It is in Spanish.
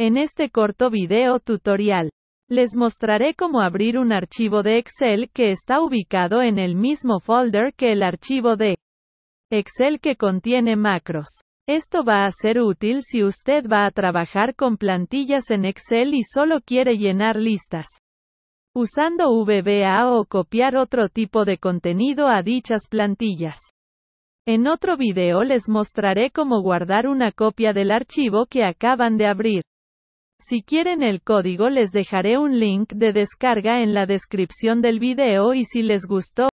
En este corto video tutorial, les mostraré cómo abrir un archivo de Excel que está ubicado en el mismo folder que el archivo de Excel que contiene macros. Esto va a ser útil si usted va a trabajar con plantillas en Excel y solo quiere llenar listas. Usando VBA o copiar otro tipo de contenido a dichas plantillas. En otro video les mostraré cómo guardar una copia del archivo que acaban de abrir. Si quieren el código les dejaré un link de descarga en la descripción del video y si les gustó,